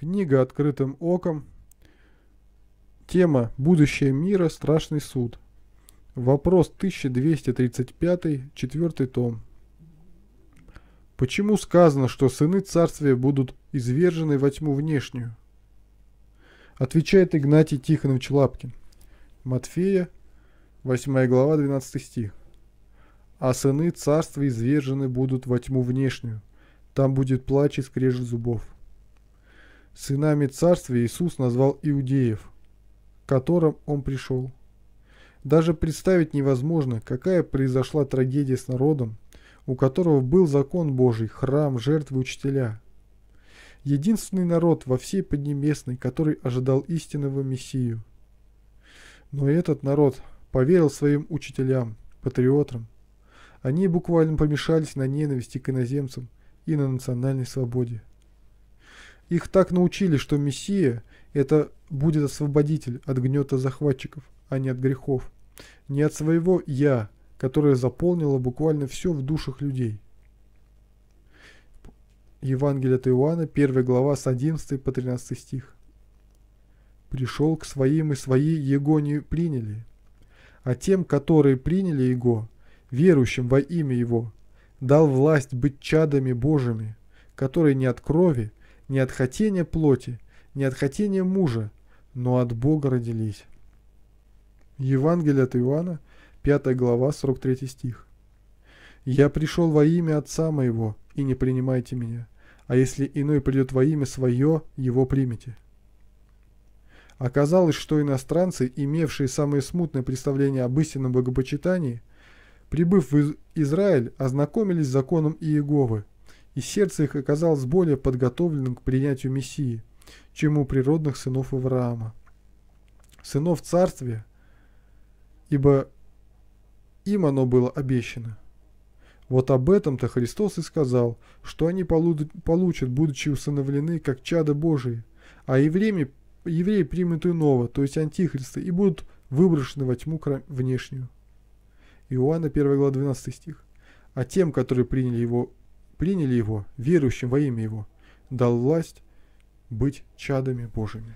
Книга «Открытым оком». Тема «Будущее мира. Страшный суд». Вопрос 1235, четвертый том. Почему сказано, что сыны царствия будут извержены во тьму внешнюю? Отвечает Игнатий Тихонович Лапкин. Матфея, 8 глава, 12 стих. «А сыны царства извержены будут во тьму внешнюю, там будет плач и скрежет зубов». Сынами царствия Иисус назвал иудеев, к которым он пришел. Даже представить невозможно, какая произошла трагедия с народом, у которого был закон Божий, храм, жертвы учителя. Единственный народ во всей Поднебесной, который ожидал истинного Мессию. Но этот народ поверил своим учителям, патриотам. Они буквально помешались на ненависти к иноземцам и на национальной свободе. Их так научили, что Мессия – это будет освободитель от гнета захватчиков, а не от грехов. Не от своего «я», которое заполнило буквально все в душах людей. Евангелие от Иоанна, 1 глава с 11 по 13 стих. «Пришел к своим, и свои Его не приняли, а тем, которые приняли Его, верующим во имя Его, дал власть быть чадами Божьими, которые не от крови, не от хотения плоти, не от хотения мужа, но от Бога родились. Евангелие от Иоанна, 5 глава, 43 стих. «Я пришел во имя Отца моего, и не принимайте меня, а если иной придет во имя свое, его примите». Оказалось, что иностранцы, имевшие самые смутные представления об истинном богопочитании, прибыв в Израиль, ознакомились с законом Иеговы – и сердце их оказалось более подготовленным к принятию Мессии, чем у природных сынов Авраама. Сынов царствия, ибо им оно было обещано. Вот об этом-то Христос и сказал, что они получат, будучи усыновлены, как чада Божии, а евреи, евреи примут иного, то есть антихриста, и будут выброшены во тьму внешнюю. Иоанна 1 глава 12 стих. А тем, которые приняли его приняли Его, верующим во имя Его, дал власть быть чадами Божьими.